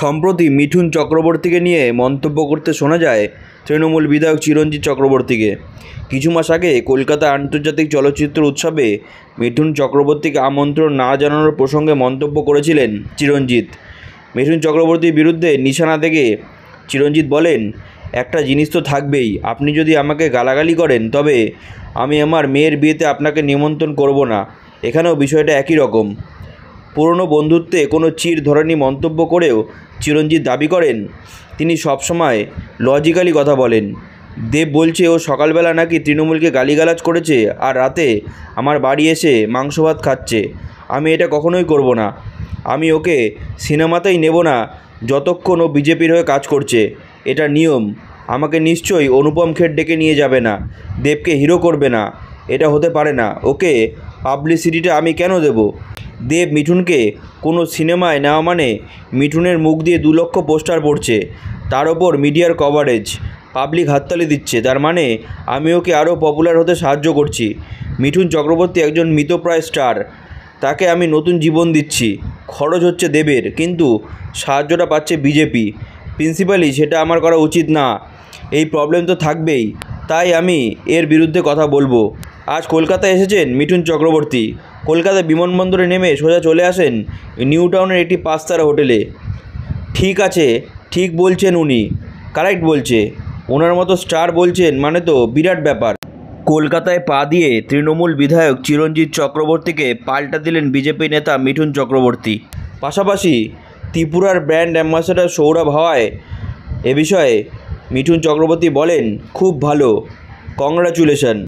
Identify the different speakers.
Speaker 1: সম্প্রতি মিঠুন চক্রবর্তীকে নিয়ে মন্তব্য করতে শোনা যায় তৃণমূল বিধায়ক চিরঞ্জিত চক্রবর্তীকে কিছু মাস আগে কলকাতা আন্তর্জাতিক চলচ্চিত্র উৎসবে মিঠুন চক্রবর্তীকে আমন্ত্রণ না জানানোর প্রসঙ্গে মন্তব্য করেছিলেন চিরঞ্জিত মিঠুন চক্রবর্তীর বিরুদ্ধে নিশানা থেকে চিরঞ্জিত বলেন একটা জিনিস তো থাকবেই আপনি যদি আমাকে গালাগালি করেন তবে আমি আমার মেয়ের বিয়েতে আপনাকে নিমন্ত্রণ করব না এখানেও বিষয়টা একই রকম পুরনো বন্ধুত্বে কোনো চির ধরনী মন্তব্য করেও চিরঞ্জিত দাবি করেন তিনি সবসময় লজিক্যালি কথা বলেন দেব বলছে ও সকালবেলা নাকি তৃণমূলকে গালিগালাজ করেছে আর রাতে আমার বাড়ি এসে মাংস ভাত খাচ্ছে আমি এটা কখনোই করব না আমি ওকে সিনেমাতেই নেব না যতক্ষণ ও বিজেপির হয়ে কাজ করছে এটা নিয়ম আমাকে নিশ্চয়ই অনুপম খের ডেকে নিয়ে যাবে না দেবকে হিরো করবে না এটা হতে পারে না ওকে পাবলিসিটিটা আমি কেন দেবো দেব মিঠুনকে কোনো সিনেমায় নেওয়া মানে মিঠুনের মুখ দিয়ে দু লক্ষ পোস্টার পড়ছে তার ওপর মিডিয়ার কভারেজ পাবলিক হাততালি দিচ্ছে তার মানে আমি ওকে আরও পপুলার হতে সাহায্য করছি মিঠুন চক্রবর্তী একজন মিতপ্রায় স্টার তাকে আমি নতুন জীবন দিচ্ছি খরচ হচ্ছে দেবের কিন্তু সাহায্যটা পাচ্ছে বিজেপি প্রিন্সিপালি সেটা আমার করা উচিত না এই প্রবলেম তো থাকবেই তাই আমি এর বিরুদ্ধে কথা বলবো আজ কলকাতায় এসেছেন মিঠুন চক্রবর্তী কলকাতা বিমানবন্দরে নেমে সোজা চলে আসেন নিউ টাউনের একটি পাঁচতারা হোটেলে ঠিক আছে ঠিক বলছেন উনি কারেক্ট বলছে ওনার মতো স্টার বলছেন মানে তো বিরাট ব্যাপার কলকাতায় পা দিয়ে তৃণমূল বিধায়ক চিরঞ্জিত চক্রবর্তীকে পাল্টা দিলেন বিজেপি নেতা মিঠুন চক্রবর্তী পাশাপাশি ত্রিপুরার ব্র্যান্ড অ্যাম্বাসেডর সৌরভ হওয়ায় এ বিষয়ে মিঠুন চক্রবর্তী বলেন খুব ভালো কংগ্রাচুলেশন